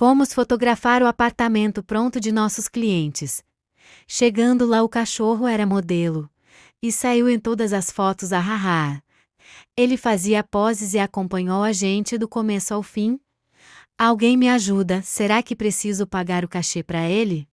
Fomos fotografar o apartamento pronto de nossos clientes. Chegando lá, o cachorro era modelo e saiu em todas as fotos a ah, rarrar. Ah, ah. Ele fazia poses e acompanhou a gente do começo ao fim. Alguém me ajuda, será que preciso pagar o cachê para ele?